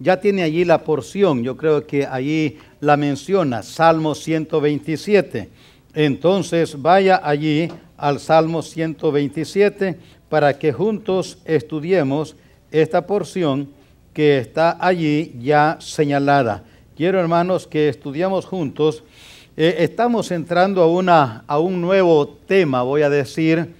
ya tiene allí la porción, yo creo que allí la menciona, Salmo 127. Entonces vaya allí al Salmo 127 para que juntos estudiemos esta porción que está allí ya señalada. Quiero hermanos que estudiamos juntos. Eh, estamos entrando a, una, a un nuevo tema, voy a decir,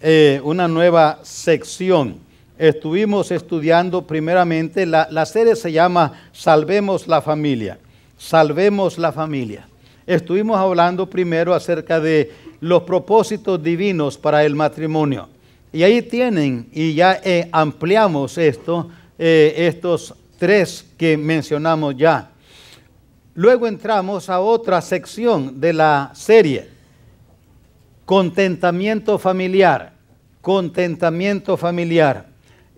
eh, una nueva sección estuvimos estudiando primeramente, la, serie se llama Salvemos la familia, salvemos la familia. Estuvimos hablando primero acerca de los propósitos divinos para el matrimonio. Y ahí tienen, y ya eh, ampliamos esto, eh, estos tres que mencionamos ya. Luego entramos a otra sección de la serie, contentamiento familiar, contentamiento familiar.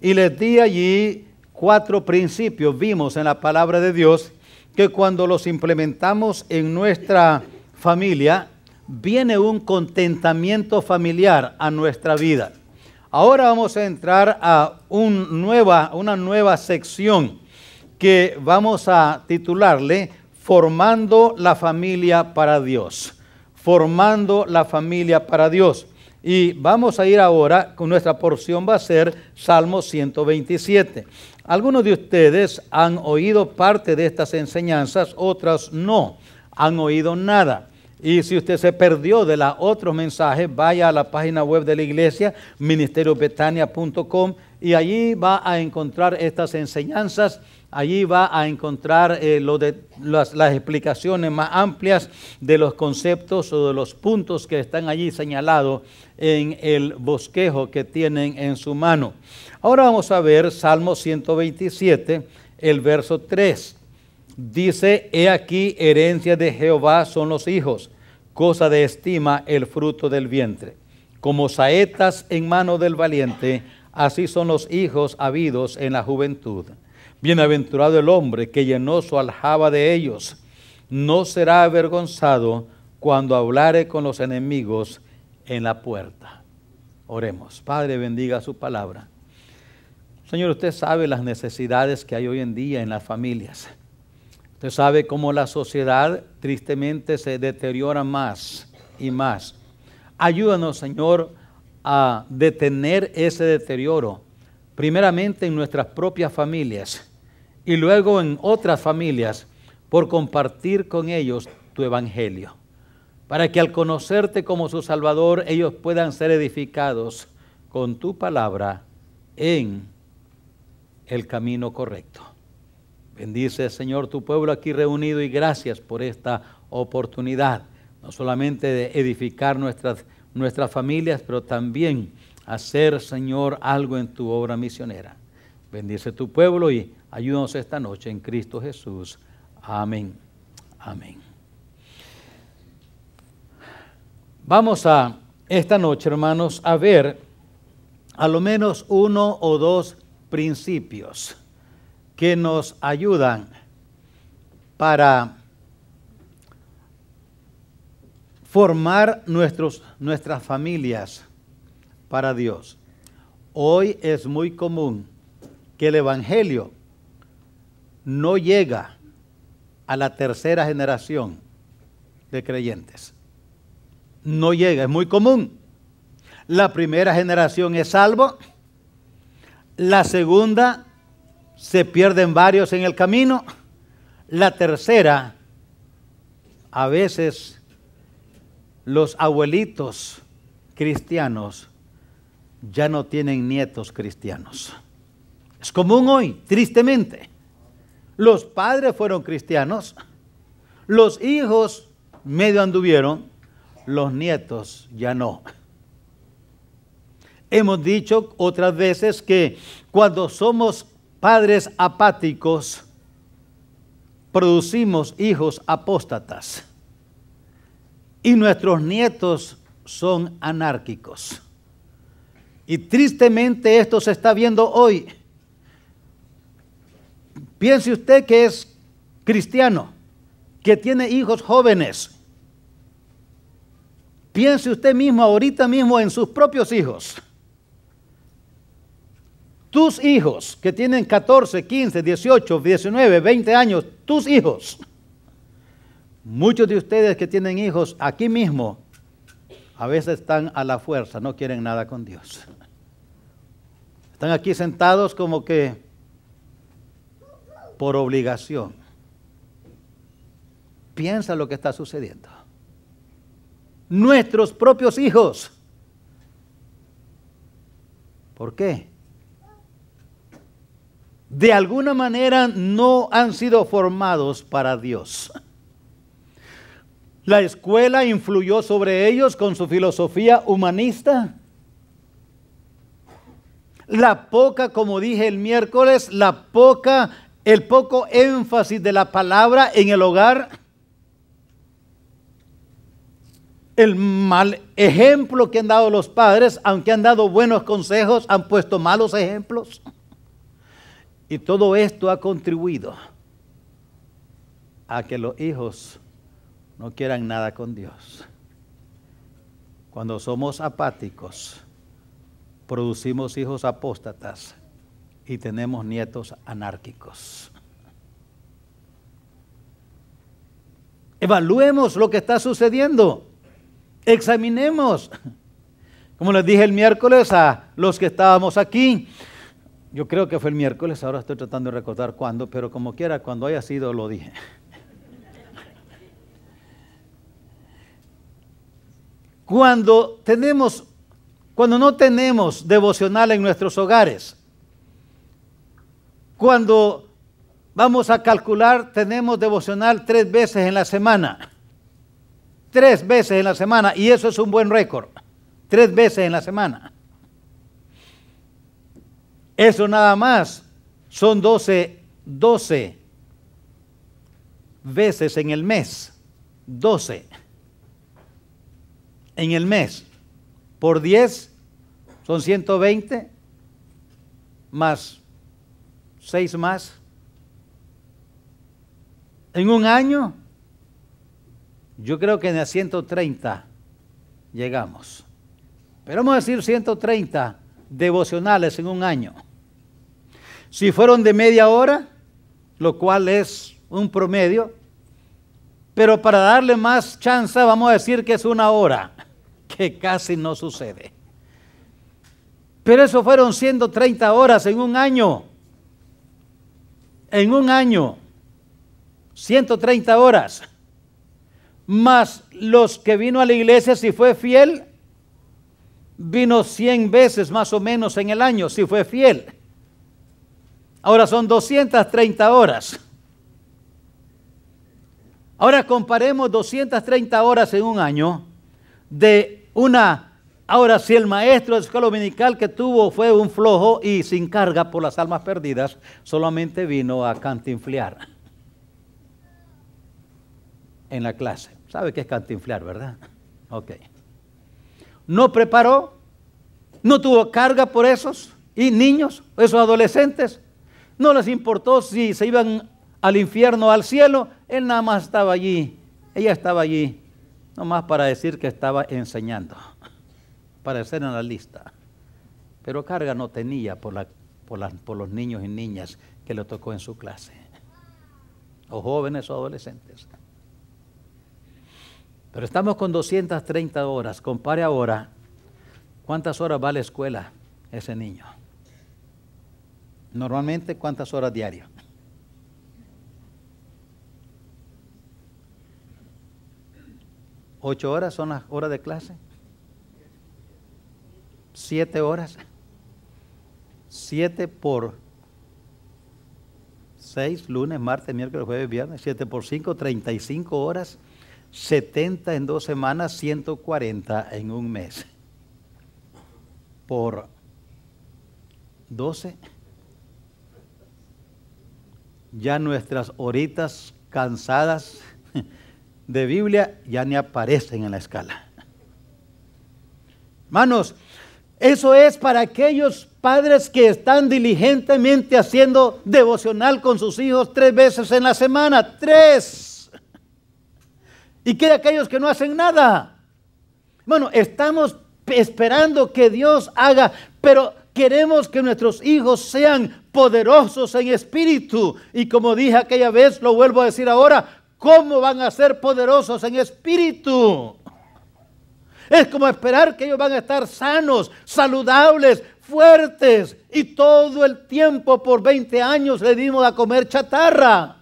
Y les di allí cuatro principios, vimos en la palabra de Dios, que cuando los implementamos en nuestra familia, viene un contentamiento familiar a nuestra vida. Ahora vamos a entrar a una nueva sección que vamos a titularle Formando la familia para Dios. Formando la familia para Dios. Y vamos a ir ahora, con nuestra porción va a ser Salmo 127. Algunos de ustedes han oído parte de estas enseñanzas, otras no, han oído nada. Y si usted se perdió de los otros mensajes, vaya a la página web de la iglesia, ministeriobetania.com, y allí va a encontrar estas enseñanzas, allí va a encontrar eh, lo de, las, las, explicaciones más amplias de los conceptos o de los puntos que están allí señalados en el bosquejo que tienen en su mano. Ahora vamos a ver Salmo 127, el verso 3 dice, he aquí herencia de Jehová son los hijos, cosa de estima el fruto del vientre. Como saetas en mano del valiente, así son los hijos habidos en la juventud. Bienaventurado el hombre que llenó su aljaba de ellos, no será avergonzado cuando hablare con los enemigos en la puerta. Oremos. Padre, bendiga su palabra. Señor, usted sabe las necesidades que hay hoy en día en las familias. Usted sabe cómo la sociedad tristemente se deteriora más y más. Ayúdanos, Señor, a detener ese deterioro, primeramente en nuestras propias familias y luego en otras familias, por compartir con ellos tu evangelio, para que al conocerte como su Salvador ellos puedan ser edificados con tu palabra en el camino correcto. Bendice, Señor, tu pueblo aquí reunido y gracias por esta oportunidad, no solamente de edificar nuestras, nuestras familias, pero también hacer, Señor, algo en tu obra misionera. Bendice tu pueblo y ayúdanos esta noche en Cristo Jesús. Amén. Amén. Vamos a esta noche, hermanos, a ver a lo menos uno o dos principios que nos ayudan para formar nuestros, nuestras familias para Dios. Hoy es muy común que el Evangelio no llega a la tercera generación de creyentes. No llega, es muy común. La primera generación es salvo, la segunda se pierden varios en el camino. La tercera, a veces los abuelitos cristianos ya no tienen nietos cristianos. Es común hoy, tristemente. Los padres fueron cristianos, los hijos medio anduvieron, los nietos ya no. Hemos dicho otras veces que cuando somos padres apáticos, producimos hijos apóstatas y nuestros nietos son anárquicos. Y tristemente esto se está viendo hoy. Piense usted que es cristiano, que tiene hijos jóvenes. Piense usted mismo ahorita mismo en sus propios hijos tus hijos que tienen 14, 15, 18, 19, 20 años, tus hijos, muchos de ustedes que tienen hijos aquí mismo, a veces están a la fuerza, no quieren nada con Dios. Están aquí sentados como que por obligación. Piensa lo que está sucediendo. Nuestros propios hijos. ¿Por qué? de alguna manera no han sido formados para Dios. La escuela influyó sobre ellos con su filosofía humanista. La poca, como dije el miércoles, la poca, el poco énfasis de la palabra en el hogar. El mal ejemplo que han dado los padres, aunque han dado buenos consejos, han puesto malos ejemplos. Y todo esto ha contribuido a que los hijos no quieran nada con Dios. Cuando somos apáticos, producimos hijos apóstatas y tenemos nietos anárquicos. Evaluemos lo que está sucediendo. Examinemos. Como les dije el miércoles a los que estábamos aquí, yo creo que fue el miércoles, ahora estoy tratando de recordar cuándo, pero como quiera, cuando haya sido, lo dije. Cuando tenemos, cuando no tenemos devocional en nuestros hogares, cuando vamos a calcular, tenemos devocional tres veces en la semana. Tres veces en la semana, y eso es un buen récord. Tres veces en la semana. Eso nada más. Son 12, 12 veces en el mes. 12 en el mes. Por 10 son 120 más 6 más. En un año, yo creo que en a 130 llegamos. Pero vamos a decir 130 devocionales en un año. Si fueron de media hora, lo cual es un promedio, pero para darle más chance vamos a decir que es una hora, que casi no sucede. Pero eso fueron 130 horas en un año. En un año. 130 horas. Más los que vino a la iglesia, si fue fiel, vino 100 veces más o menos en el año, si fue fiel. Ahora son 230 horas. Ahora comparemos 230 horas en un año de una... Ahora, si el maestro de escuela dominical que tuvo fue un flojo y sin carga por las almas perdidas, solamente vino a cantinflear en la clase. ¿Sabe qué es cantinflear, verdad? Ok. No preparó, no tuvo carga por esos y niños, esos adolescentes, no les importó si se iban al infierno o al cielo. Él nada más estaba allí. Ella estaba allí. Nomás para decir que estaba enseñando. Para ser en la lista. Pero carga no tenía por, por los niños y niñas que le tocó en su clase. O jóvenes o adolescentes. Pero estamos con 230 horas. Compare ahora cuántas horas va a la escuela ese niño. Normalmente, ¿cuántas horas diarias? ¿Ocho horas son las horas de clase? ¿Siete horas? Siete por seis, lunes, martes, miércoles, jueves, viernes, siete por cinco, treinta y cinco horas, setenta en dos semanas, ciento cuarenta en un mes. Por doce ya nuestras horitas cansadas de Biblia ya ni aparecen en la escala. Manos, eso es para aquellos padres que están diligentemente haciendo devocional con sus hijos tres veces en la semana, tres. Y qué de aquellos que no hacen nada. Bueno, estamos esperando que Dios haga, pero Queremos que nuestros hijos sean poderosos en espíritu. Y como dije aquella vez, lo vuelvo a decir ahora, ¿cómo van a ser poderosos en espíritu? Es como esperar que ellos van a estar sanos, saludables, fuertes. Y todo el tiempo, por 20 años, le dimos a comer chatarra.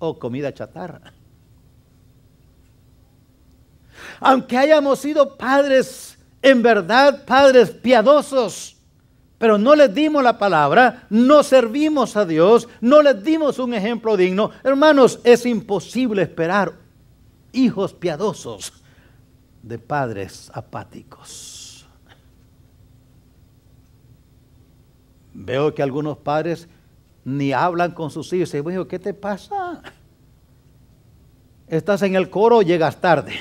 O comida chatarra. Aunque hayamos sido padres en verdad padres piadosos, pero no les dimos la palabra, no servimos a Dios, no les dimos un ejemplo digno. Hermanos, es imposible esperar hijos piadosos de padres apáticos. Veo que algunos padres ni hablan con sus hijos. Y digo, ¿qué te pasa? Estás en el coro, llegas tarde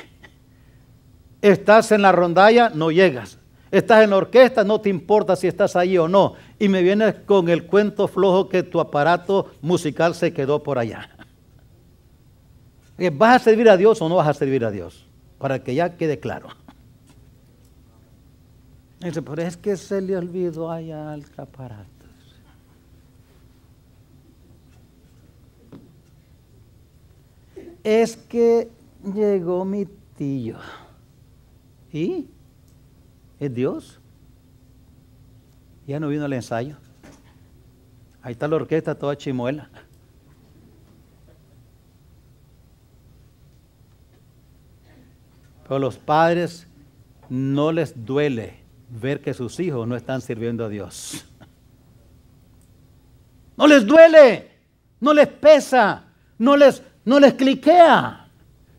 Estás en la rondalla, no llegas. Estás en la orquesta, no te importa si estás ahí o no. Y me vienes con el cuento flojo que tu aparato musical se quedó por allá. Eh, ¿Vas a servir a Dios o no vas a servir a Dios? Para que ya quede claro. Dice, pero es que se le olvidó allá al aparato. Es que llegó mi tío. ¿Es Dios? Ya no vino el ensayo. Ahí está la orquesta toda chimuela. Pero a los padres no les duele ver que sus hijos no están sirviendo a Dios. No les duele, no les pesa, no les, no les cliquea.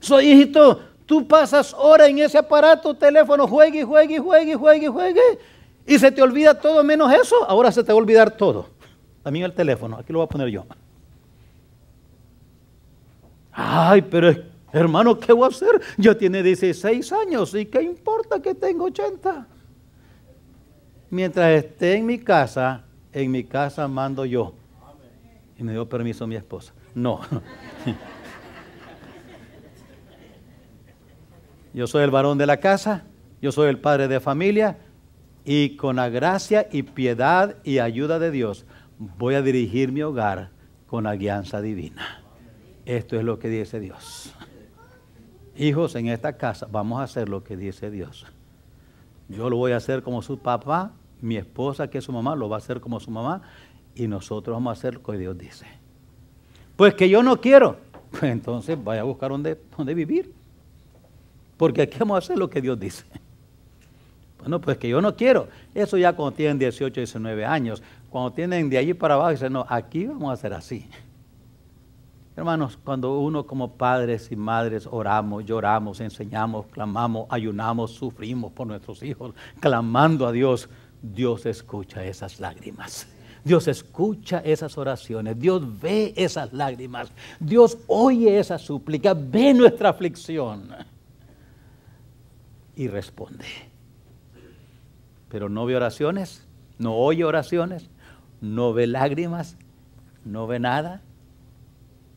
Soy hijito, Tú pasas horas en ese aparato, teléfono, juegue, juegue, juegue, juegue, juegue. Y se te olvida todo menos eso. Ahora se te va a olvidar todo. A mí el teléfono, aquí lo voy a poner yo. Ay, pero hermano, ¿qué voy a hacer? Yo tiene 16 años y qué importa que tengo 80. Mientras esté en mi casa, en mi casa mando yo. Y me dio permiso mi esposa. No. Yo soy el varón de la casa, yo soy el padre de familia y con la gracia y piedad y ayuda de Dios voy a dirigir mi hogar con la guianza divina. Esto es lo que dice Dios. Hijos, en esta casa vamos a hacer lo que dice Dios. Yo lo voy a hacer como su papá, mi esposa que es su mamá lo va a hacer como su mamá y nosotros vamos a hacer lo que Dios dice. Pues que yo no quiero, pues entonces vaya a buscar donde vivir porque aquí vamos a hacer lo que Dios dice. Bueno, pues que yo no quiero. Eso ya cuando tienen 18, 19 años. Cuando tienen de allí para abajo, dicen, no, aquí vamos a hacer así. Hermanos, cuando uno como padres y madres oramos, lloramos, enseñamos, clamamos, ayunamos, sufrimos por nuestros hijos, clamando a Dios, Dios escucha esas lágrimas. Dios escucha esas oraciones, Dios ve esas lágrimas, Dios oye esas súplicas, ve nuestra aflicción y responde. Pero no ve oraciones, no oye oraciones, no ve lágrimas, no ve nada,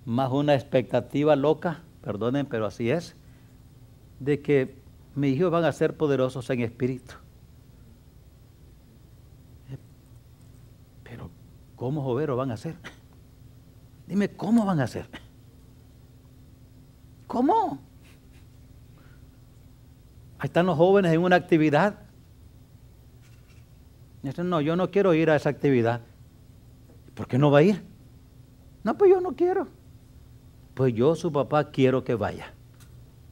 más una expectativa loca, perdonen, pero así es, de que mis hijos van a ser poderosos en espíritu. Pero, ¿cómo Jovero van a ser? Dime, ¿cómo van a ser? ¿Cómo? Ahí están los jóvenes en una actividad. Dicen, no, yo no quiero ir a esa actividad. ¿Por qué no va a ir? No, pues yo no quiero. Pues yo, su papá, quiero que vaya.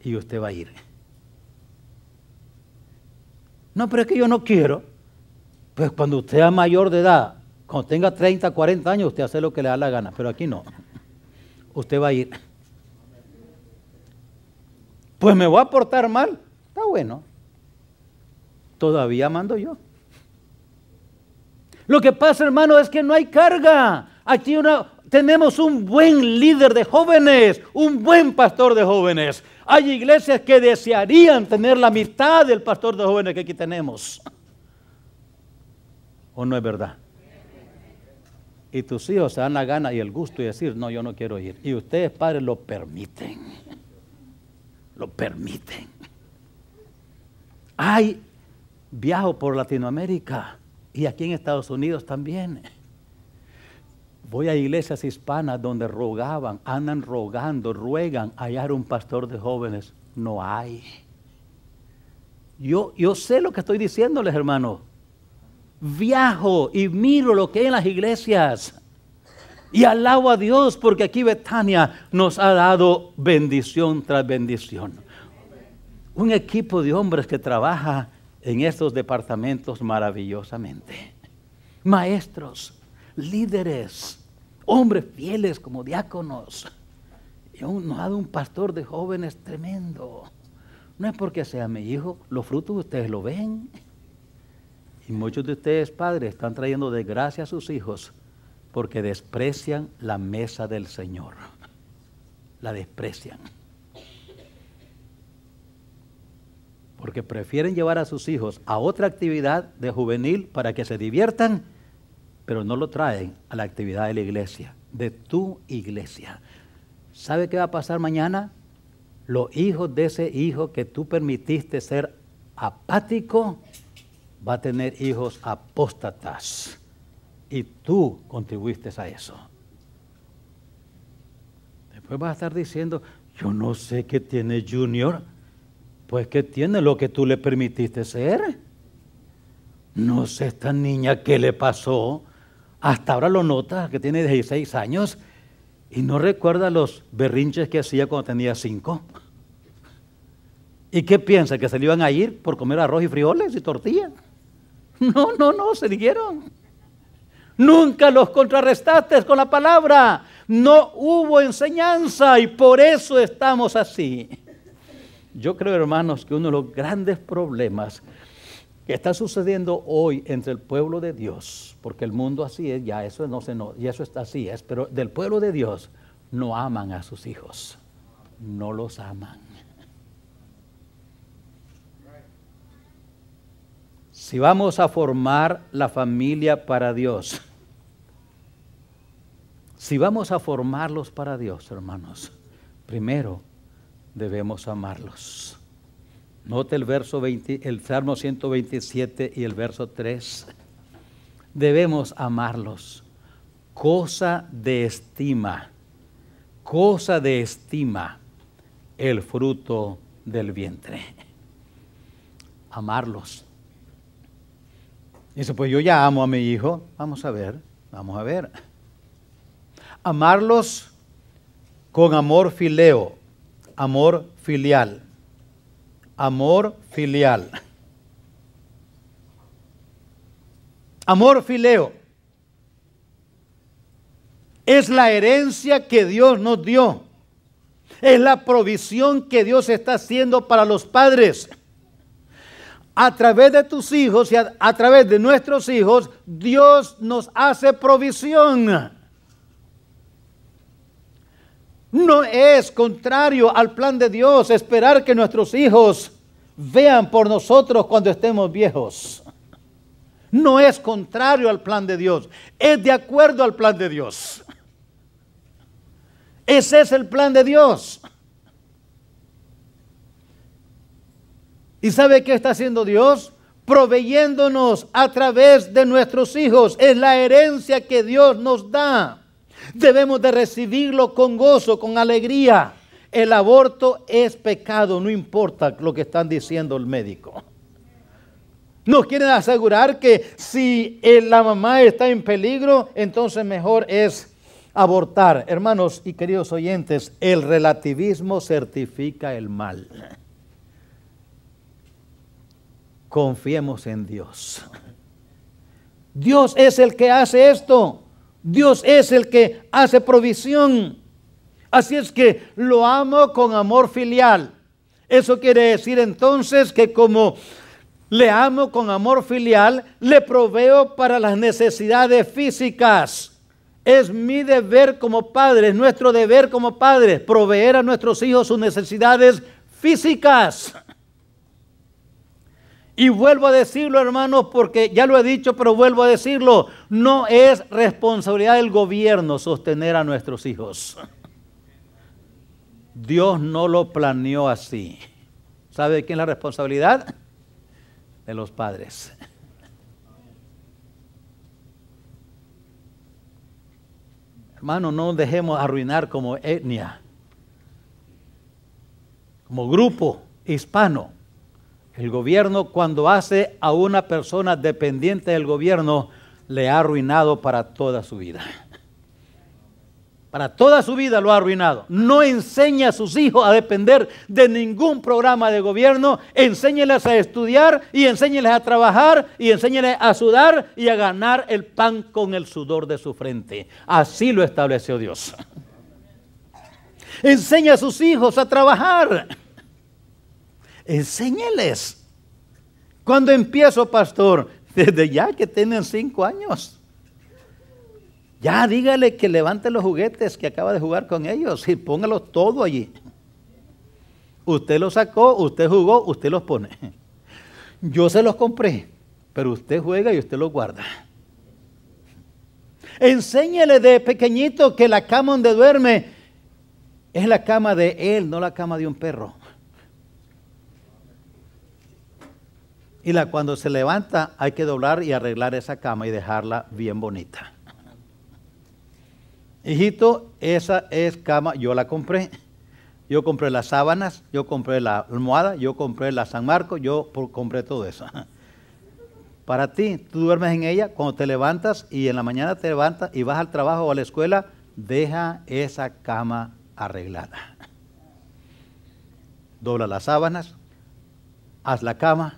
Y usted va a ir. No, pero es que yo no quiero. Pues cuando usted sea mayor de edad, cuando tenga 30, 40 años, usted hace lo que le da la gana, pero aquí no. Usted va a ir. Pues me voy a portar mal bueno, todavía mando yo. Lo que pasa, hermano, es que no hay carga. Aquí una, tenemos un buen líder de jóvenes, un buen pastor de jóvenes. Hay iglesias que desearían tener la mitad del pastor de jóvenes que aquí tenemos. ¿O no es verdad? Y tus hijos se dan la gana y el gusto de decir, no, yo no quiero ir. Y ustedes, padres, lo permiten. Lo permiten. Ay, viajo por Latinoamérica y aquí en Estados Unidos también. Voy a iglesias hispanas donde rogaban, andan rogando, ruegan hallar un pastor de jóvenes. No hay. Yo, yo sé lo que estoy diciéndoles, hermano. Viajo y miro lo que hay en las iglesias. Y alabo a Dios porque aquí Betania nos ha dado bendición tras bendición un equipo de hombres que trabaja en estos departamentos maravillosamente. Maestros, líderes, hombres fieles como diáconos. Y nos ha dado un pastor de jóvenes tremendo. No es porque sea mi hijo, los frutos ustedes lo ven. Y muchos de ustedes, padres, están trayendo desgracia a sus hijos porque desprecian la mesa del Señor. La desprecian. porque prefieren llevar a sus hijos a otra actividad de juvenil para que se diviertan, pero no lo traen a la actividad de la iglesia, de tu iglesia. ¿Sabe qué va a pasar mañana? Los hijos de ese hijo que tú permitiste ser apático va a tener hijos apóstatas. Y tú contribuiste a eso. Después vas a estar diciendo, yo no sé qué tiene Junior pues ¿qué tiene lo que tú le permitiste ser? No sé esta niña qué le pasó. Hasta ahora lo nota que tiene 16 años y no recuerda los berrinches que hacía cuando tenía 5. ¿Y qué piensa? ¿Que se le iban a ir por comer arroz y frioles y tortillas No, no, no, se dijeron. Nunca los contrarrestaste con la palabra. No hubo enseñanza y por eso estamos así. Yo creo, hermanos, que uno de los grandes problemas que está sucediendo hoy entre el pueblo de Dios, porque el mundo así es, ya eso no se no, y eso está así es, pero del pueblo de Dios no aman a sus hijos, no los aman. Si vamos a formar la familia para Dios, si vamos a formarlos para Dios, hermanos, primero debemos amarlos. Note el verso 20, el Salmo 127 y el verso 3. Debemos amarlos. Cosa de estima, cosa de estima el fruto del vientre. Amarlos. Dice, pues yo ya amo a mi hijo. Vamos a ver, vamos a ver. Amarlos con amor fileo, amor filial. Amor filial. Amor fileo. Es la herencia que Dios nos dio. Es la provisión que Dios está haciendo para los padres. A través de tus hijos y a, a través de nuestros hijos, Dios nos hace provisión. No es contrario al plan de Dios esperar que nuestros hijos vean por nosotros cuando estemos viejos. No es contrario al plan de Dios, es de acuerdo al plan de Dios. Ese es el plan de Dios. ¿Y sabe qué está haciendo Dios? Proveyéndonos a través de nuestros hijos. Es la herencia que Dios nos da. Debemos de recibirlo con gozo, con alegría. El aborto es pecado, no importa lo que están diciendo el médico. Nos quieren asegurar que si la mamá está en peligro, entonces mejor es abortar. Hermanos y queridos oyentes, el relativismo certifica el mal. Confiemos en Dios. Dios es el que hace esto. Dios es el que hace provisión. Así es que lo amo con amor filial. Eso quiere decir entonces que como le amo con amor filial, le proveo para las necesidades físicas. Es mi deber como es nuestro deber como padre, proveer a nuestros hijos sus necesidades físicas. Y vuelvo a decirlo, hermanos, porque ya lo he dicho, pero vuelvo a decirlo, no es responsabilidad del gobierno sostener a nuestros hijos. Dios no lo planeó así. ¿Sabe de quién es la responsabilidad? De los padres. Hermano, no dejemos arruinar como etnia, como grupo hispano. El gobierno cuando hace a una persona dependiente del gobierno, le ha arruinado para toda su vida. Para toda su vida lo ha arruinado. No enseña a sus hijos a depender de ningún programa de gobierno. Enséñeles a estudiar y enséñeles a trabajar y enséñeles a sudar y a ganar el pan con el sudor de su frente. Así lo estableció Dios. Enseña a sus hijos a trabajar enséñeles. Cuando empiezo, pastor? Desde ya que tienen cinco años. Ya dígale que levante los juguetes que acaba de jugar con ellos y póngalos todo allí. Usted los sacó, usted jugó, usted los pone. Yo se los compré, pero usted juega y usted los guarda. Enséñele de pequeñito que la cama donde duerme es la cama de él, no la cama de un perro. Y cuando se levanta hay que doblar y arreglar esa cama y dejarla bien bonita. Hijito, esa es cama, yo la compré. Yo compré las sábanas, yo compré la almohada, yo compré la San Marco, yo compré todo eso. Para ti, tú duermes en ella, cuando te levantas y en la mañana te levantas y vas al trabajo o a la escuela, deja esa cama arreglada. Dobla las sábanas, haz la cama,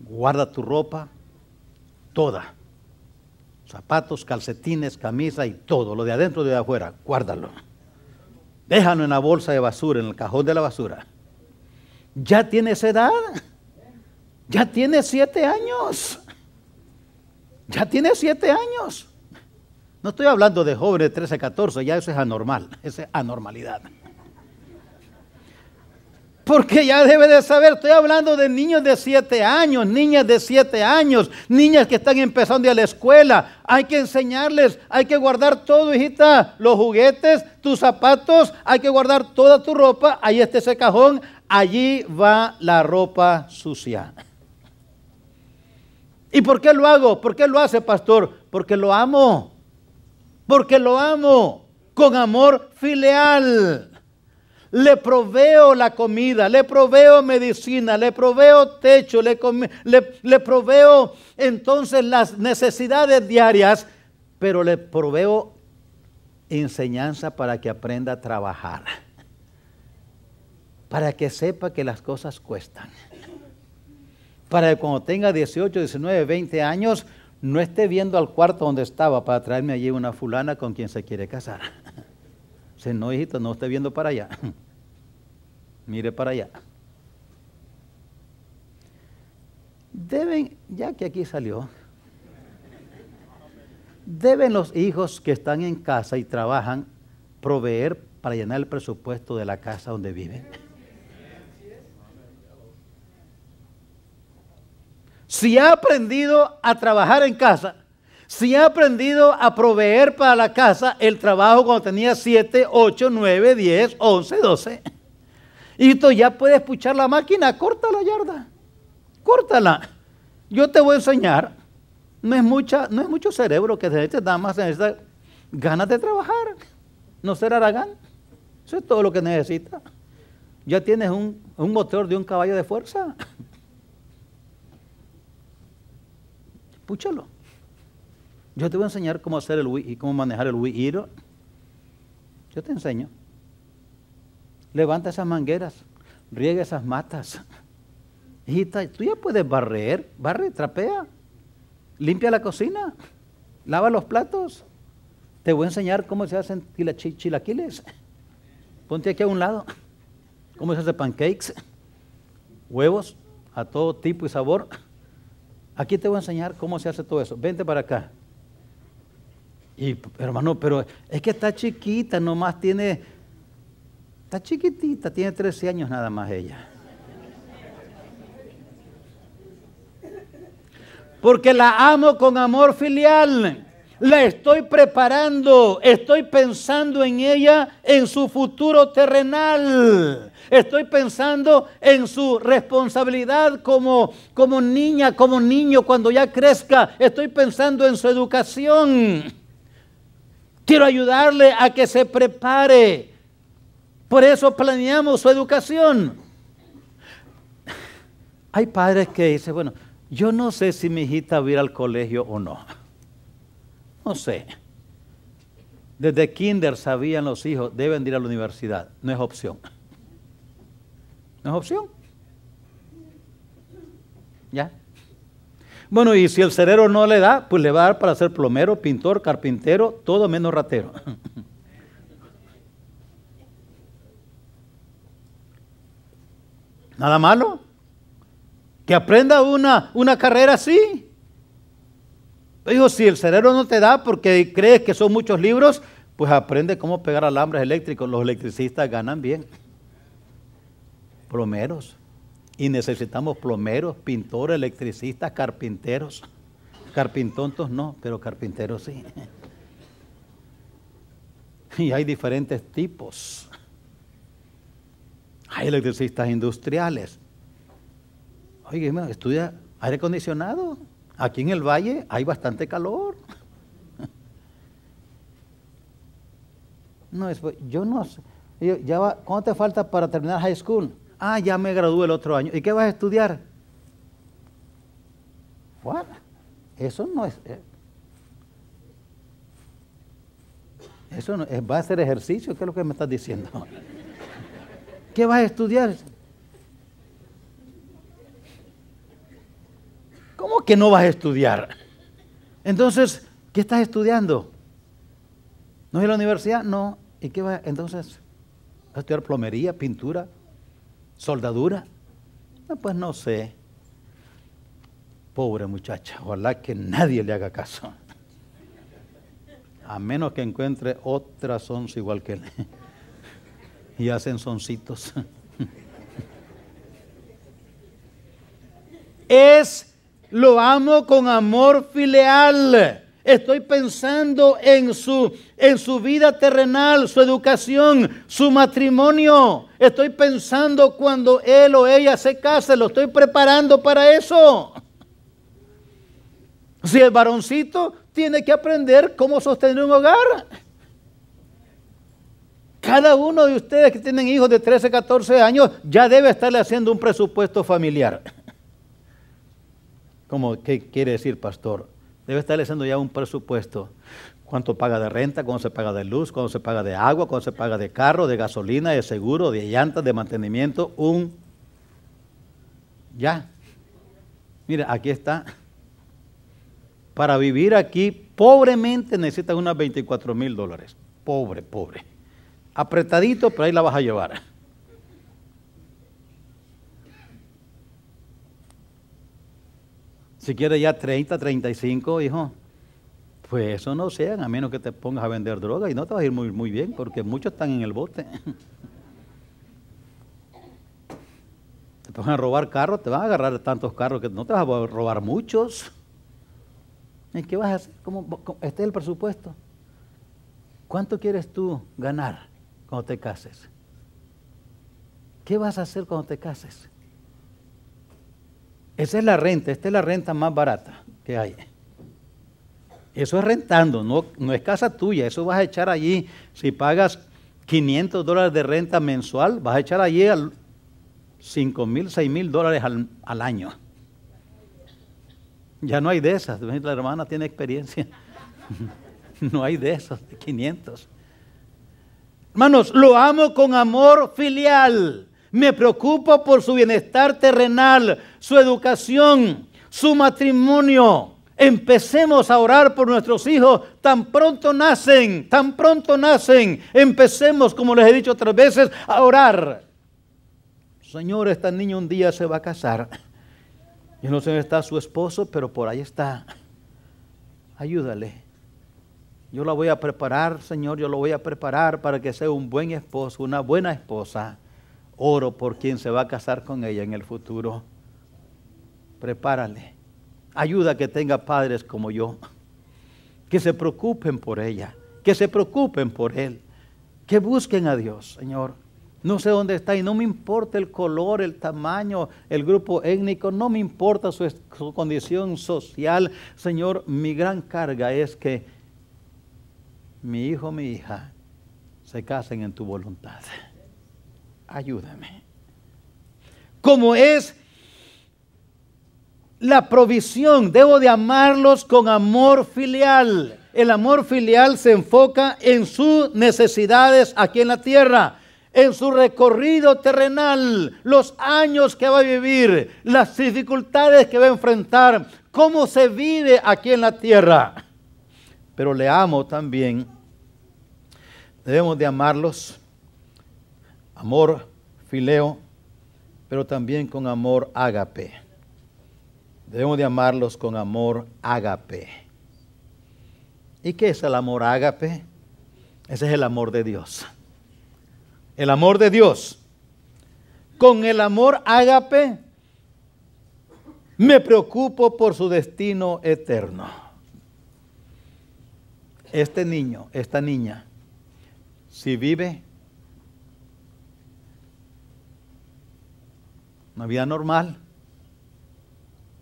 guarda tu ropa toda. Zapatos, calcetines, camisa y todo, lo de adentro y de afuera, guárdalo. Déjalo en la bolsa de basura, en el cajón de la basura. Ya tienes edad, ya tienes siete años, ya tienes siete años. No estoy hablando de jóvenes de 13, 14, ya eso es anormal, esa es anormalidad. Porque ya debe de saber, estoy hablando de niños de siete años, niñas de siete años, niñas que están empezando a la escuela. Hay que enseñarles, hay que guardar todo, hijita, los juguetes, tus zapatos, hay que guardar toda tu ropa. Ahí está ese cajón, allí va la ropa sucia. ¿Y por qué lo hago? ¿Por qué lo hace, pastor? Porque lo amo, porque lo amo con amor filial le proveo la comida, le proveo medicina, le proveo techo, le, proveo entonces las necesidades diarias, pero le proveo enseñanza para que aprenda a trabajar, para que sepa que las cosas cuestan, para que cuando tenga 18, 19, 20 años, no esté viendo al cuarto donde estaba para traerme allí una fulana con quien se quiere casar. Dice, no, hijito, no esté viendo para allá. Mire para allá. Deben, ya que aquí salió, deben los hijos que están en casa y trabajan proveer para llenar el presupuesto de la casa donde viven. Si ha aprendido a trabajar en casa, si ha aprendido a proveer para la casa el trabajo cuando tenía 7, 8, 9, 10, 11, 12. Y tú ya puedes puchar la máquina, corta la yarda, córtala. Yo te voy a enseñar. No es, mucha, no es mucho cerebro que se este nada más se ganas de trabajar. No ser Aragán. Eso es todo lo que necesita. Ya tienes un, un motor de un caballo de fuerza. Púchalo. Yo te voy a enseñar cómo hacer el Wii y cómo manejar el Wii Yo te enseño. Levanta esas mangueras, riega esas matas. Hijita, tú ya puedes barrer, barre, trapea, limpia la cocina, lava los platos. Te voy a enseñar cómo se hacen chilaquiles. Ponte aquí a un lado. Cómo se hace pancakes, huevos a todo tipo y sabor. Aquí te voy a enseñar cómo se hace todo eso. Vente para acá. Y hermano, pero es que está chiquita, nomás tiene, está chiquitita, tiene 13 años nada más ella. Porque la amo con amor filial. La estoy preparando, estoy pensando en ella, en su futuro terrenal. Estoy pensando en su responsabilidad como, como niña, como niño cuando ya crezca. Estoy pensando en su educación. Quiero ayudarle a que se prepare. Por eso planeamos su educación. Hay padres que dicen, bueno, yo no sé si mi hijita va a ir al colegio o no. No sé. Desde kinder sabían los hijos, deben ir a la universidad. No es opción. No es opción. ¿Ya? Bueno, y si el cerero no le da, pues le va a dar para ser plomero, pintor, carpintero, todo menos ratero. Nada malo. Que aprenda una, una carrera así. Digo, si el cerero no te da porque crees que son muchos libros, pues aprende cómo pegar alambres eléctricos. Los electricistas ganan bien. Plomeros. Y necesitamos plomeros, pintores, electricistas, carpinteros. Carpintontos no, pero carpinteros sí. Y hay diferentes tipos. Hay electricistas industriales. Oye, estudia aire acondicionado. Aquí en el valle hay bastante calor. No, yo no sé. ¿Cuánto te falta para terminar high school? Ah, ya me gradué el otro año. ¿Y qué vas a estudiar? Bueno, eso no es... Eh, eso no, eh, va a ser ejercicio, ¿qué es lo que me estás diciendo? ¿Qué vas a estudiar? ¿Cómo que no vas a estudiar? Entonces, ¿qué estás estudiando? ¿No es la universidad? No. ¿Y qué vas? Entonces, ¿vas a estudiar plomería, pintura? ¿Soldadura? Ah, pues no sé. Pobre muchacha, ojalá que nadie le haga caso. A menos que encuentre otra once igual que él. Y hacen soncitos. Es, lo amo con amor filial Estoy pensando en su, en su vida terrenal, su educación, su matrimonio. Estoy pensando cuando él o ella se case, lo estoy preparando para eso. Si el varoncito tiene que aprender cómo sostener un hogar. Cada uno de ustedes que tienen hijos de 13, 14 años ya debe estarle haciendo un presupuesto familiar. ¿Cómo, ¿Qué quiere decir, pastor? Debe estar haciendo ya un presupuesto. ¿Cuánto paga de renta? ¿Cuánto se paga de luz? ¿Cuánto se paga de agua? ¿Cuánto se paga de carro? ¿De gasolina? ¿De seguro? ¿De llantas? ¿De mantenimiento? Un... Ya. Mira, aquí está. Para vivir aquí pobremente necesitas unas 24 mil dólares. Pobre, pobre. Apretadito, pero ahí la vas a llevar. Si quieres ya 30, 35, hijo, pues eso no sean, a menos que te pongas a vender droga y no te vas a ir muy, bien, porque muchos están en el bote. Te van a robar carros, te van a agarrar tantos carros que no te vas a robar muchos. ¿Y qué vas a hacer? este es el presupuesto. ¿Cuánto quieres tú ganar cuando te cases? ¿Qué vas a hacer cuando te cases? Esa es la renta, esta es la renta más barata que hay. Eso es rentando, no, no es casa tuya, eso vas a echar allí. Si pagas 500 dólares de renta mensual, vas a echar allí al 5 mil, 6 mil dólares al, año. Ya no hay de esas, la hermana tiene experiencia. No hay de esas, de 500. Hermanos, lo amo con amor filial. Me preocupo por su bienestar terrenal, su educación, su matrimonio. Empecemos a orar por nuestros hijos tan pronto nacen, tan pronto nacen. Empecemos, como les he dicho otras veces, a orar. Señor, esta niña un día se va a casar. Yo no sé dónde está su esposo, pero por ahí está. Ayúdale. Yo la voy a preparar, Señor, yo lo voy a preparar para que sea un buen esposo, una buena esposa oro por quien se va a casar con ella en el futuro. Prepárale. Ayuda a que tenga padres como yo, que se preocupen por ella, que se preocupen por él, que busquen a Dios, Señor. No sé dónde está y no me importa el color, el tamaño, el grupo étnico, no me importa su, su condición social. Señor, mi gran carga es que mi hijo, mi hija, se casen en tu voluntad ayúdame. Como es la provisión, debo de amarlos con amor filial. El amor filial se enfoca en sus necesidades aquí en la tierra, en su recorrido terrenal, los años que va a vivir, las dificultades que va a enfrentar, cómo se vive aquí en la tierra. Pero le amo también. Debemos de amarlos amor fileo, pero también con amor ágape. Debemos de amarlos con amor ágape. ¿Y qué es el amor ágape? Ese es el amor de Dios. El amor de Dios. Con el amor ágape me preocupo por su destino eterno. Este niño, esta niña, si vive, una vida normal.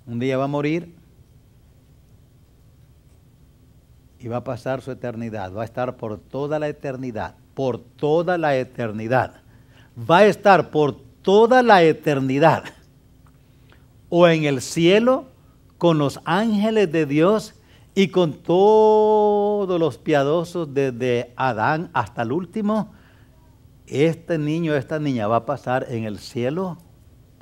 Un día va a morir y va a pasar su eternidad. Va a estar por toda la eternidad, por toda la eternidad. Va a estar por toda la eternidad. O en el cielo con los ángeles de Dios y con todos los piadosos desde Adán hasta el último. Este niño, esta niña va a pasar en el cielo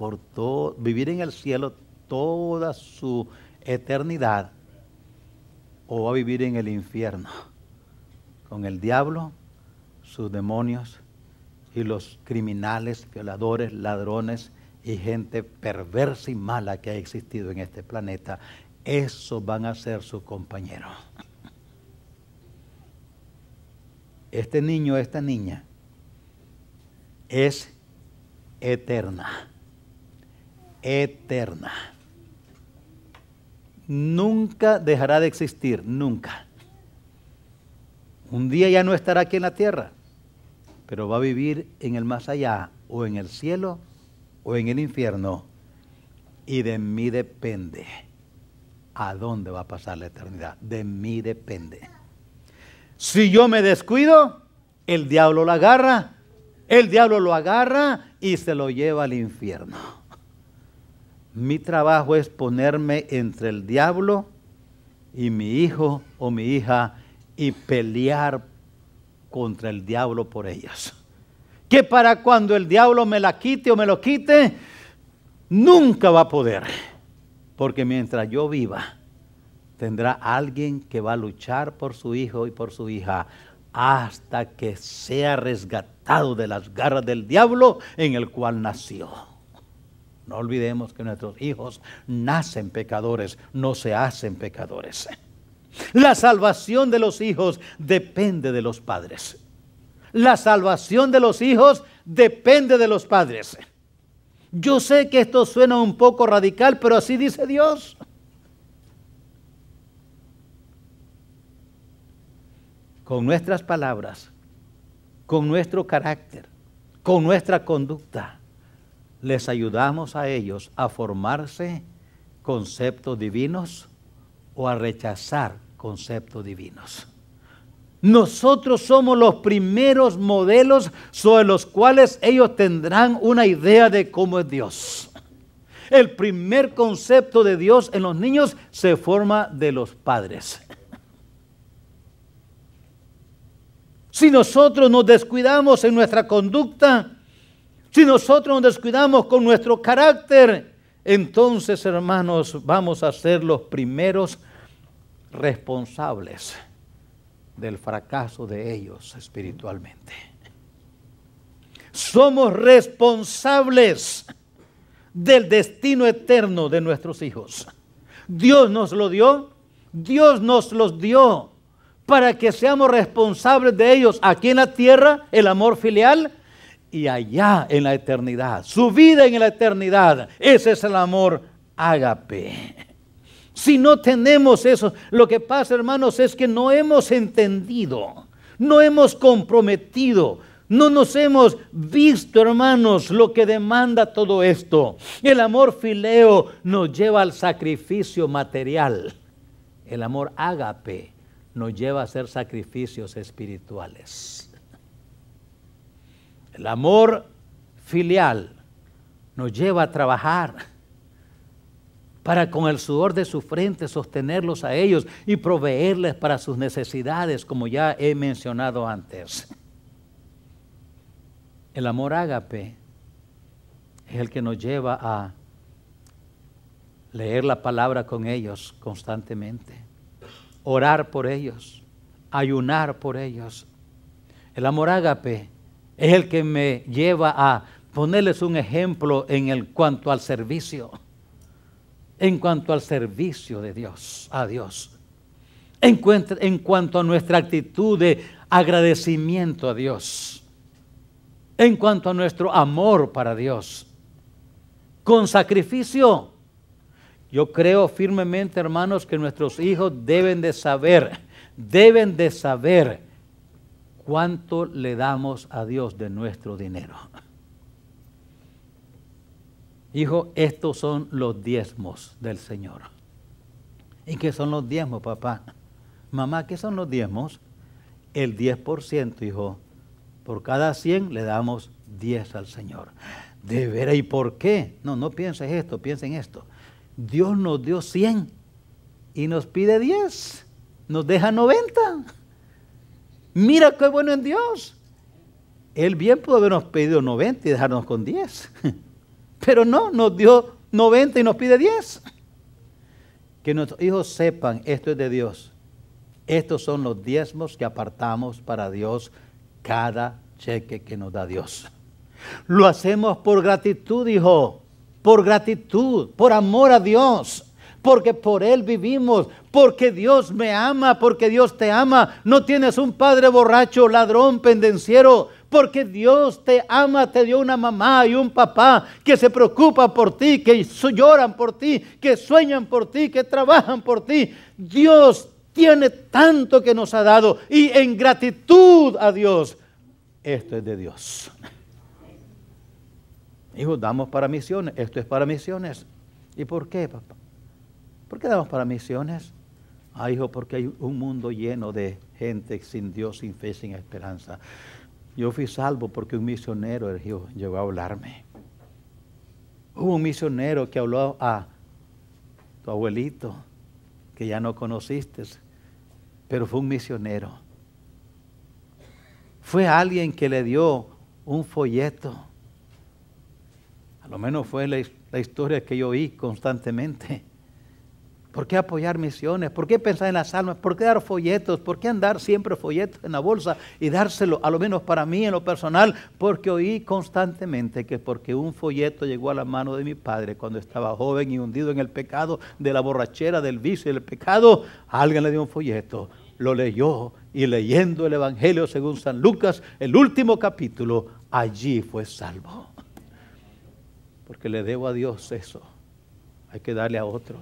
por todo, vivir en el cielo toda su eternidad o va a vivir en el infierno con el diablo, sus demonios y los criminales, violadores, ladrones y gente perversa y mala que ha existido en este planeta. Esos van a ser sus compañeros. Este niño, esta niña, es eterna eterna. Nunca dejará de existir, nunca. Un día ya no estará aquí en la tierra, pero va a vivir en el más allá, o en el cielo, o en el infierno. Y de mí depende a dónde va a pasar la eternidad. De mí depende. Si yo me descuido, el diablo lo agarra, el diablo lo agarra y se lo lleva al infierno mi trabajo es ponerme entre el diablo y mi hijo o mi hija y pelear contra el diablo por ellas. Que para cuando el diablo me la quite o me lo quite, nunca va a poder. Porque mientras yo viva, tendrá alguien que va a luchar por su hijo y por su hija hasta que sea resgatado de las garras del diablo en el cual nació. No olvidemos que nuestros hijos nacen pecadores, no se hacen pecadores. La salvación de los hijos depende de los padres. La salvación de los hijos depende de los padres. Yo sé que esto suena un poco radical, pero así dice Dios. Con nuestras palabras, con nuestro carácter, con nuestra conducta, les ayudamos a ellos a formarse conceptos divinos o a rechazar conceptos divinos. Nosotros somos los primeros modelos sobre los cuales ellos tendrán una idea de cómo es Dios. El primer concepto de Dios en los niños se forma de los padres. Si nosotros nos descuidamos en nuestra conducta, si nosotros nos descuidamos con nuestro carácter, entonces hermanos vamos a ser los primeros responsables del fracaso de ellos espiritualmente. Somos responsables del destino eterno de nuestros hijos. Dios nos lo dio, Dios nos los dio para que seamos responsables de ellos aquí en la tierra, el amor filial, y allá en la eternidad. Su vida en la eternidad. Ese es el amor ágape. Si no tenemos eso, lo que pasa, hermanos, es que no hemos entendido, no hemos comprometido, no nos hemos visto, hermanos, lo que demanda todo esto. El amor fileo nos lleva al sacrificio material. El amor ágape nos lleva a hacer sacrificios espirituales. El amor filial nos lleva a trabajar para con el sudor de su frente sostenerlos a ellos y proveerles para sus necesidades, como ya he mencionado antes. El amor ágape es el que nos lleva a leer la palabra con ellos constantemente, orar por ellos, ayunar por ellos. El amor ágape es el que me lleva a ponerles un ejemplo en el cuanto al servicio. En cuanto al servicio de Dios, a Dios. En, en cuanto a nuestra actitud de agradecimiento a Dios. En cuanto a nuestro amor para Dios. Con sacrificio. Yo creo firmemente, hermanos, que nuestros hijos deben de saber, deben de saber ¿Cuánto le damos a Dios de nuestro dinero? Hijo, estos son los diezmos del Señor. ¿Y qué son los diezmos, papá? Mamá, ¿qué son los diezmos? El 10%, hijo. Por cada 100 le damos 10 al Señor. ¿De veras? ¿Y por qué? No, no pienses esto, piensa en esto. Dios nos dio 100 y nos pide 10. Nos deja 90. Mira qué bueno en Dios. Él bien pudo habernos pedido 90 y dejarnos con 10. Pero no, nos dio 90 y nos pide 10. Que nuestros hijos sepan, esto es de Dios. Estos son los diezmos que apartamos para Dios cada cheque que nos da Dios. Lo hacemos por gratitud, hijo, por gratitud, por amor a Dios porque por Él vivimos, porque Dios me ama, porque Dios te ama. No tienes un padre borracho, ladrón, pendenciero, porque Dios te ama, te dio una mamá y un papá que se preocupa por ti, que lloran por ti, que sueñan por ti, que trabajan por ti. Dios tiene tanto que nos ha dado y en gratitud a Dios, esto es de Dios. hijos damos para misiones, esto es para misiones. ¿Y por qué, papá? ¿Por qué damos para misiones? Ah, hijo, porque hay un mundo lleno de gente sin Dios, sin fe, sin esperanza. Yo fui salvo porque un misionero llegó a hablarme. Hubo un misionero que habló a tu abuelito, que ya no conociste, pero fue un misionero. Fue alguien que le dio un folleto. A lo menos fue la, historia que yo oí constantemente. ¿Por qué apoyar misiones? ¿Por qué pensar en las almas? ¿Por qué dar folletos? ¿Por qué andar siempre folletos en la bolsa y dárselo, a lo menos para mí en lo personal? Porque oí constantemente que porque un folleto llegó a la mano de mi padre cuando estaba joven y hundido en el pecado de la borrachera, del vicio y del pecado, alguien le dio un folleto, lo leyó y leyendo el Evangelio según San Lucas, el último capítulo, allí fue salvo. Porque le debo a Dios eso. Hay que darle a otro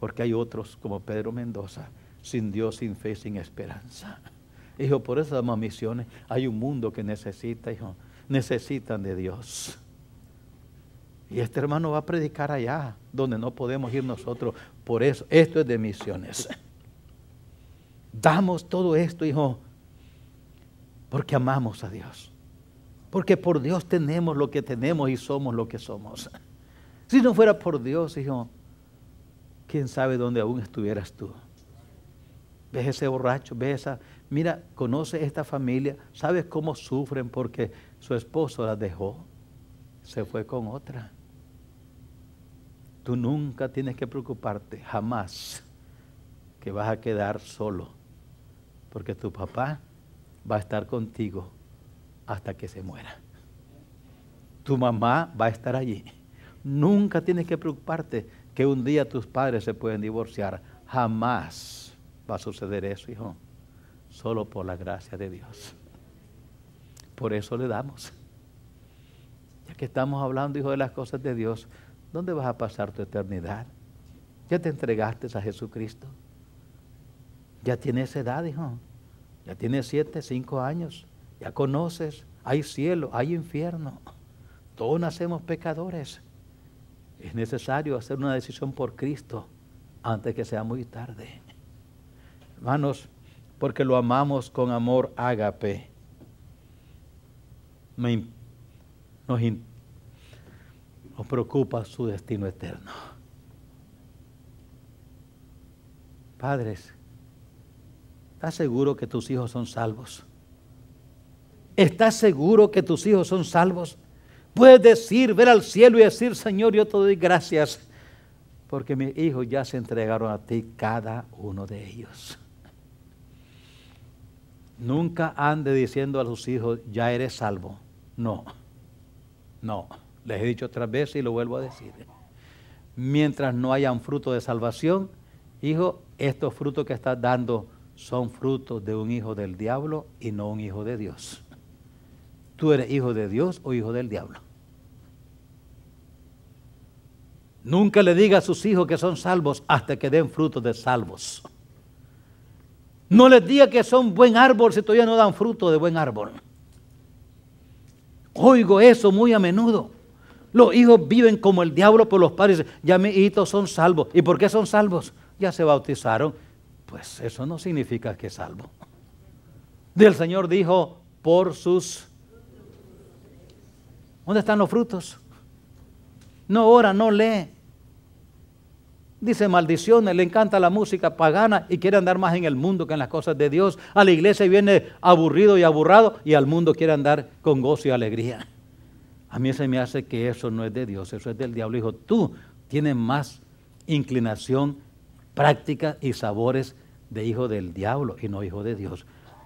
porque hay otros como Pedro Mendoza, sin Dios, sin fe, sin esperanza. Hijo, por eso damos misiones. Hay un mundo que necesita, hijo, necesitan de Dios. Y este hermano va a predicar allá, donde no podemos ir nosotros. Por eso, esto es de misiones. Damos todo esto, hijo, porque amamos a Dios. Porque por Dios tenemos lo que tenemos y somos lo que somos. Si no fuera por Dios, hijo, quién sabe dónde aún estuvieras tú. Ves ese borracho, ves esa, mira, conoce esta familia, sabes cómo sufren porque su esposo la dejó, se fue con otra. Tú nunca tienes que preocuparte, jamás, que vas a quedar solo, porque tu papá va a estar contigo hasta que se muera. Tu mamá va a estar allí. Nunca tienes que preocuparte que un día tus padres se pueden divorciar. Jamás va a suceder eso, hijo. Solo por la gracia de Dios. Por eso le damos. Ya que estamos hablando, hijo, de las cosas de Dios, ¿dónde vas a pasar tu eternidad? Ya te entregaste a Jesucristo. Ya tienes edad, hijo. Ya tienes siete, cinco años. Ya conoces. Hay cielo, hay infierno. Todos nacemos pecadores. Es necesario hacer una decisión por Cristo antes que sea muy tarde. Hermanos, porque lo amamos con amor ágape. nos, nos preocupa su destino eterno. Padres, ¿estás seguro que tus hijos son salvos? ¿Estás seguro que tus hijos son salvos? Puedes decir, ver al cielo y decir, Señor, yo te doy gracias, porque mis hijos ya se entregaron a ti, cada uno de ellos. Nunca ande diciendo a sus hijos, ya eres salvo. No, no. Les he dicho otras veces y lo vuelvo a decir. Mientras no haya un fruto de salvación, hijo, estos frutos que estás dando son frutos de un hijo del diablo y no un hijo de Dios. ¿Tú eres hijo de Dios o hijo del diablo? Nunca le diga a sus hijos que son salvos hasta que den fruto de salvos. No les diga que son buen árbol si todavía no dan fruto de buen árbol. Oigo eso muy a menudo. Los hijos viven como el diablo, por los padres ya mis hijos son salvos. ¿Y por qué son salvos? Ya se bautizaron. Pues eso no significa que es salvo. Del Señor dijo, por sus ¿Dónde están los frutos? No ora, no lee. Dice maldiciones, le encanta la música pagana y quiere andar más en el mundo que en las cosas de Dios. A la iglesia viene aburrido y aburrado y al mundo quiere andar con gozo y alegría. A mí se me hace que eso no es de Dios, eso es del diablo. Hijo, tú tienes más inclinación, práctica y sabores de hijo del diablo y no hijo de Dios.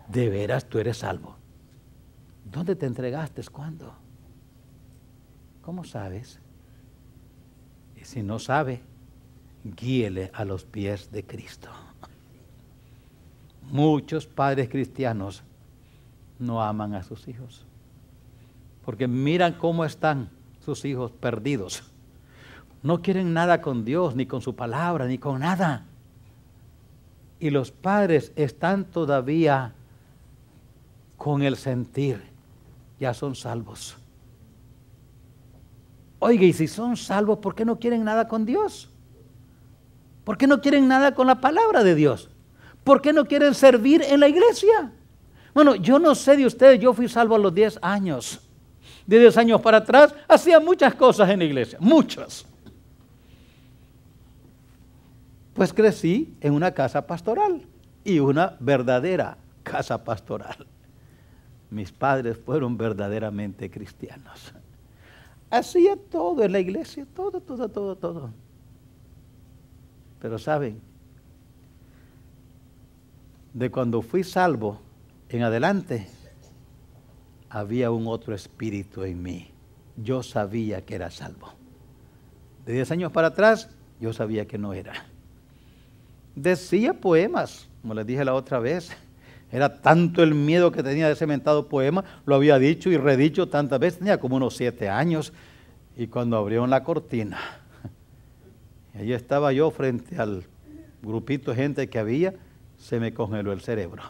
De veras tú eres salvo. ¿Dónde te entregaste? ¿Cuándo? ¿Cómo sabes? Y si no sabe, guíele a los pies de Cristo. Muchos padres cristianos no aman a sus hijos, porque miran cómo están sus hijos perdidos. No quieren nada con Dios, ni con su palabra, ni con nada. Y los padres están todavía con el sentir, ya son salvos Oiga, y si son salvos, ¿por qué no quieren nada con Dios? ¿Por qué no quieren nada con la palabra de Dios? ¿Por qué no quieren servir en la iglesia? Bueno, yo no sé de ustedes, yo fui salvo a los 10 años. De 10 años para atrás hacía muchas cosas en la iglesia, muchas. Pues crecí en una casa pastoral y una verdadera casa pastoral. Mis padres fueron verdaderamente cristianos. Hacía todo en la iglesia, todo, todo, todo, todo. Pero saben, de cuando fui salvo en adelante, había un otro espíritu en mí. Yo sabía que era salvo. De 10 años para atrás, yo sabía que no era. Decía poemas, como les dije la otra vez. Era tanto el miedo que tenía de ese mentado poema, lo había dicho y redicho tantas veces, tenía como unos siete años. Y cuando abrieron la cortina, allí estaba yo frente al grupito de gente que había, se me congeló el cerebro.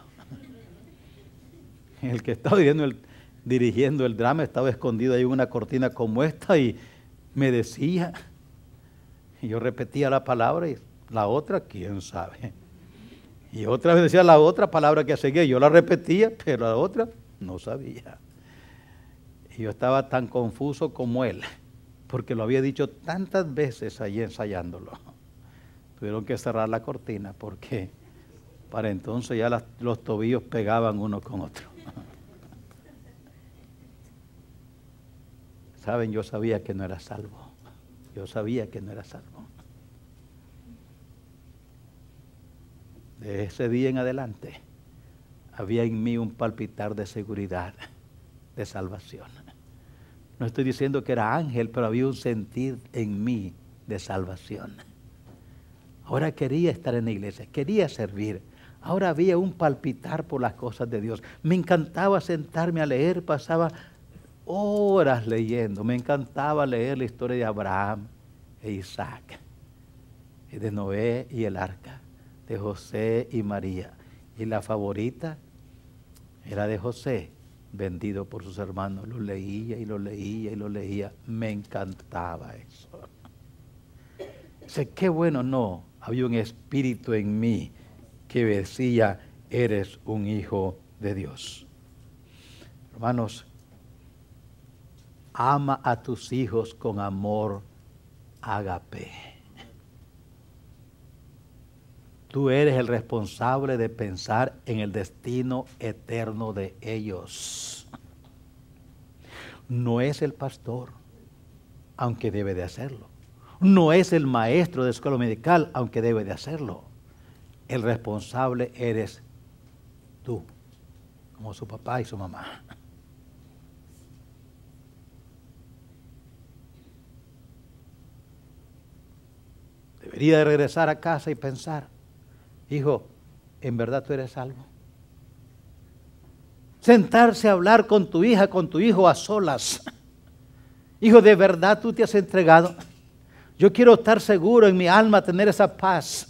El que estaba dirigiendo el, dirigiendo el drama estaba escondido ahí en una cortina como esta y me decía, y yo repetía la palabra y la otra, quién sabe. Y otra vez decía la otra palabra que seguía, yo la repetía, pero la otra no sabía. Y yo estaba tan confuso como él, porque lo había dicho tantas veces allí ensayándolo. Tuvieron que cerrar la cortina porque para entonces ya los tobillos pegaban uno con otro. Saben, yo sabía que no era salvo. Yo sabía que no era salvo. ese día en adelante, había en mí un palpitar de seguridad, de salvación. No estoy diciendo que era ángel, pero había un sentir en mí de salvación. Ahora quería estar en la iglesia, quería servir. Ahora había un palpitar por las cosas de Dios. Me encantaba sentarme a leer, pasaba horas leyendo. Me encantaba leer la historia de Abraham e Isaac, de Noé y el arca de José y María. Y la favorita era de José, vendido por sus hermanos. Lo leía y lo leía y lo leía. Me encantaba eso. Dice, qué bueno, no. Había un espíritu en mí que decía, eres un hijo de Dios. Hermanos, ama a tus hijos con amor ágape. Tú eres el responsable de pensar en el destino eterno de ellos. No es el pastor, aunque debe de hacerlo. No es el maestro de escuela medical, aunque debe de hacerlo. El responsable eres tú, como su papá y su mamá. Debería de regresar a casa y pensar, hijo, ¿en verdad tú eres algo Sentarse a hablar con tu hija, con tu hijo a solas. Hijo, ¿de verdad tú te has entregado? Yo quiero estar seguro en mi alma, tener esa paz.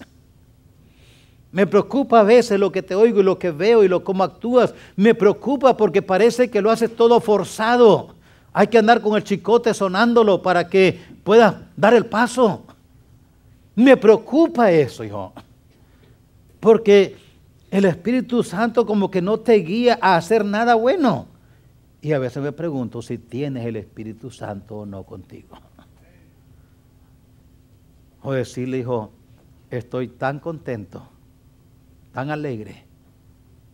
Me preocupa a veces lo que te oigo y lo que veo y lo cómo actúas. Me preocupa porque parece que lo haces todo forzado. Hay que andar con el chicote sonándolo para que puedas dar el paso. Me preocupa eso, hijo. Porque el Espíritu Santo como que no te guía a hacer nada bueno. Y a veces me pregunto si tienes el Espíritu Santo o no contigo. O decirle, hijo, estoy tan contento, tan alegre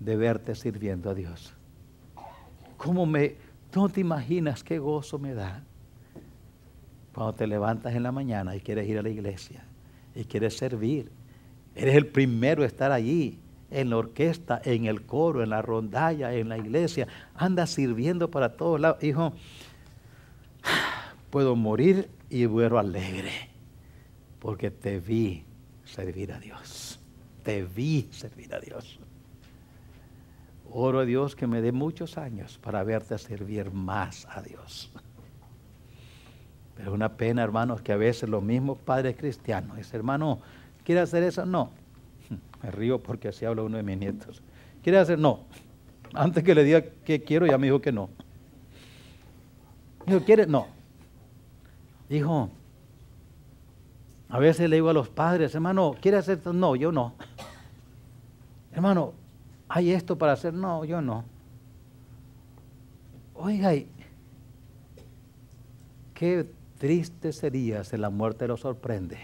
de verte sirviendo a Dios. ¿Cómo me, no te imaginas qué gozo me da cuando te levantas en la mañana y quieres ir a la iglesia y quieres servir Eres el primero a estar allí, en la orquesta, en el coro, en la rondalla, en la iglesia. Anda sirviendo para todos lados. Hijo, puedo morir y vuelo alegre, porque te vi servir a Dios. Te vi servir a Dios. Oro a Dios que me dé muchos años para verte servir más a Dios. Pero es una pena, hermanos, que a veces los mismos padres cristianos, es hermano, ¿Quiere hacer eso? No. Me río porque así habla uno de mis nietos. ¿Quiere hacer? No. Antes que le diga que quiero, ya me dijo que no. Dijo, ¿quiere? No. Dijo, a veces le digo a los padres, hermano, ¿quiere hacer esto? No, yo no. Hermano, ¿hay esto para hacer? No, yo no. Oiga, qué triste sería si la muerte lo sorprende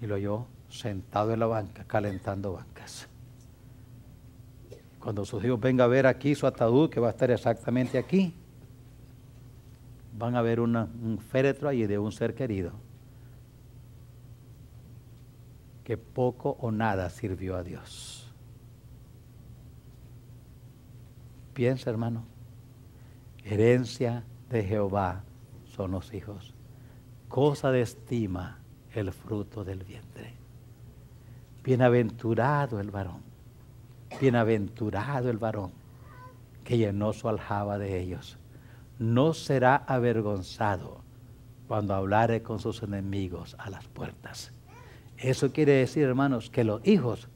y lo oyó sentado en la banca, calentando bancas. Cuando sus hijos vengan a ver aquí su ataúd, que va a estar exactamente aquí, van a ver un féretro allí de un ser querido que poco o nada sirvió a Dios. Piensa, hermano, herencia de Jehová son los hijos, cosa de estima el fruto del vientre. Bienaventurado el varón, bienaventurado el varón que llenó su aljaba de ellos. No será avergonzado cuando hablare con sus enemigos a las puertas. Eso quiere decir, hermanos, que los hijos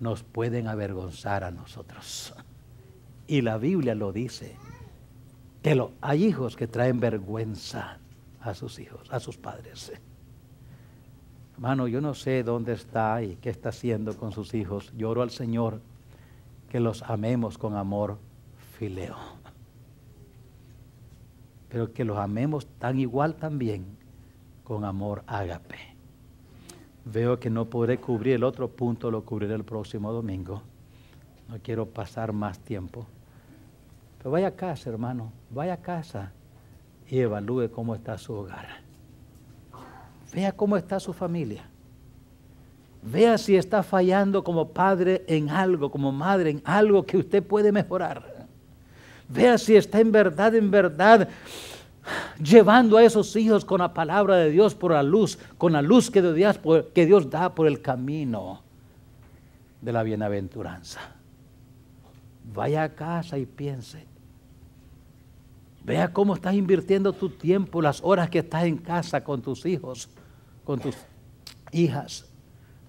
nos pueden avergonzar a nosotros. Y la Biblia lo dice, que lo, hay hijos que traen vergüenza a sus hijos, a sus padres. Hermano, yo no sé dónde está y qué está haciendo con sus hijos. Lloro al Señor que los amemos con amor fileo. Pero que los amemos tan igual también con amor ágape. Veo que no podré cubrir el otro punto, lo cubriré el próximo domingo. No quiero pasar más tiempo. Pero vaya a casa, hermano, vaya a casa y evalúe cómo está su hogar Vea cómo está su familia. Vea si está fallando como padre en algo, como madre en algo que usted puede mejorar. Vea si está en verdad, en verdad, llevando a esos hijos con la palabra de Dios por la luz, con la luz que Dios, da por el camino de la bienaventuranza. Vaya a casa y piense. Vea cómo estás invirtiendo tu tiempo, las horas que estás en casa con tus hijos con tus hijas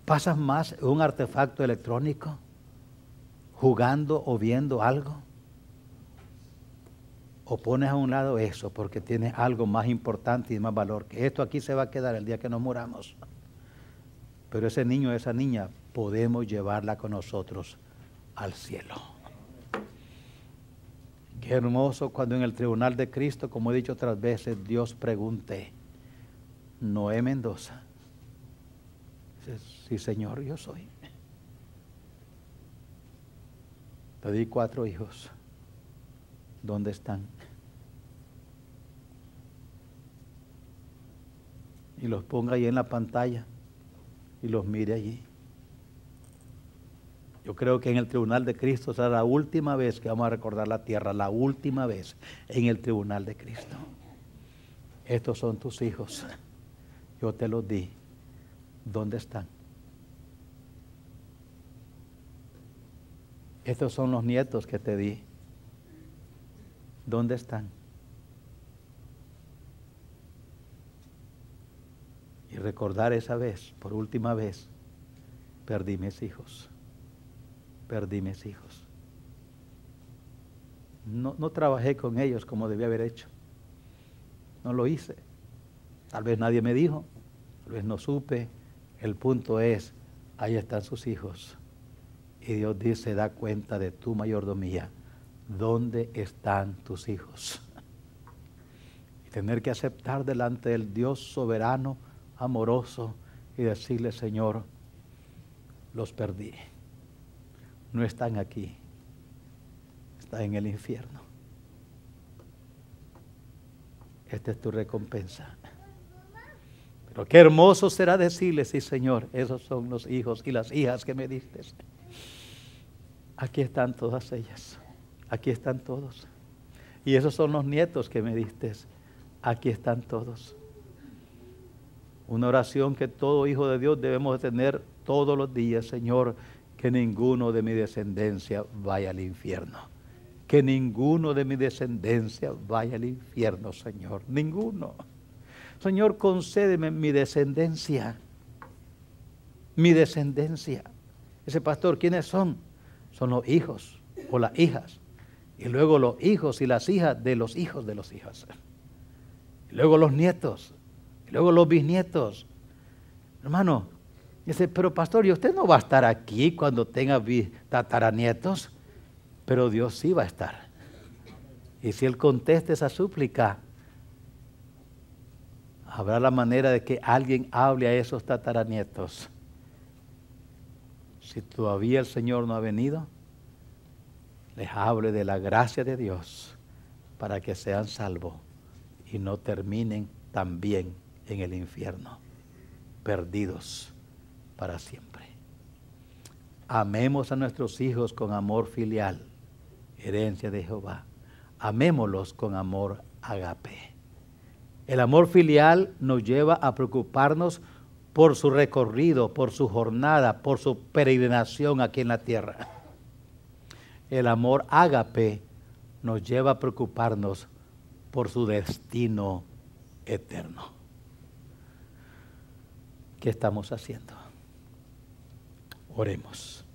pasas más un artefacto electrónico jugando o viendo algo? ¿O pones a un lado eso porque tienes algo más importante y más valor? Que esto aquí se va a quedar el día que nos muramos. Pero ese niño, esa niña, podemos llevarla con nosotros al cielo. Qué hermoso cuando en el tribunal de Cristo, como he dicho otras veces, Dios pregunte, Noé Mendoza. Dice, sí, señor, yo soy. Te di cuatro hijos. ¿Dónde están? Y los ponga ahí en la pantalla y los mire allí. Yo creo que en el tribunal de Cristo será la última vez que vamos a recordar la tierra, la última vez en el tribunal de Cristo. Estos son tus hijos yo te los di. ¿Dónde están? Estos son los nietos que te di. ¿Dónde están? Y recordar esa vez, por última vez, perdí mis hijos. Perdí mis hijos. No, no trabajé con ellos como debía haber hecho. No lo hice. Tal vez nadie me dijo, tal vez no supe. El punto es, ahí están sus hijos. Y Dios dice, da cuenta de tu mayordomía. ¿Dónde están tus hijos? Y tener que aceptar delante del Dios soberano, amoroso, y decirle, Señor, los perdí. No están aquí. Están en el infierno. Esta es tu recompensa qué hermoso será decirle, sí Señor, esos son los hijos y las hijas que me diste. Aquí están todas ellas, aquí están todos. Y esos son los nietos que me diste, aquí están todos. Una oración que todo hijo de Dios debemos tener todos los días, Señor, que ninguno de mi descendencia vaya al infierno. Que ninguno de mi descendencia vaya al infierno, Señor. Ninguno. Señor, concédeme mi descendencia. Mi descendencia. Ese pastor, ¿quiénes son? Son los hijos o las hijas. Y luego los hijos y las hijas de los hijos de los hijos. Y luego los nietos. Y luego los bisnietos. Hermano, dice, pero pastor, ¿y usted no va a estar aquí cuando tenga tataranietos? Pero Dios sí va a estar. Y si Él contesta esa súplica, habrá la manera de que alguien hable a esos tataranietos. Si todavía el Señor no ha venido, les hable de la gracia de Dios para que sean salvos y no terminen también en el infierno, perdidos para siempre. Amemos a nuestros hijos con amor filial, herencia de Jehová. Amémoslos con amor agape. El amor filial nos lleva a preocuparnos por su recorrido, por su jornada, por su peregrinación aquí en la tierra. El amor ágape nos lleva a preocuparnos por su destino eterno. ¿Qué estamos haciendo? Oremos.